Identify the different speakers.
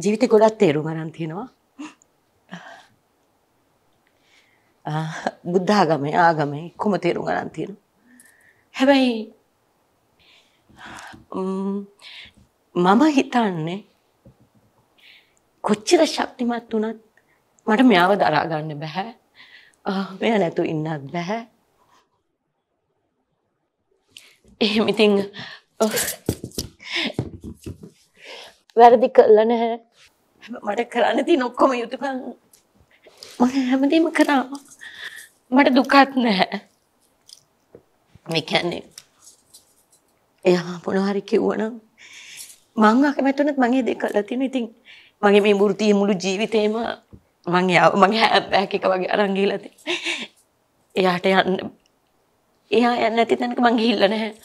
Speaker 1: ජීවිත ගොඩත් තේරු ගරන් තියෙනවා බුද්ධාගමේ ආගමේ කොම තේරු ගරන් තියෙන හැබැයි මම හිතන්නේ කොච්චර ශක්තිමත් වනත් මට මෙයාව දරාගන්න බැහැ මෙය නැතු ඉන්නත් බැහැ එහෙම ඉතිං වැරදි කළා නැහැ. මට කරන්න තියෙන ඔක්කොම යුතුයකම් මම හැමදේම කරා. මට දුකක් නැහැ. මේ කියන්නේ එයා මොනවා හරි කිව්වනම් මං අකමැති වුණත් මගේ දේ කළා තියෙන. ඉතින් මගේ මේ වෘත්තියේ මුළු ජීවිතේම මං යාව මගේ හැබෑක් එක වගේ අරන් ගිහලා තියෙනවා. එයාට යන්න එයා යන්නේ නැති තැනක මං ගිහිල්ලා නැහැ.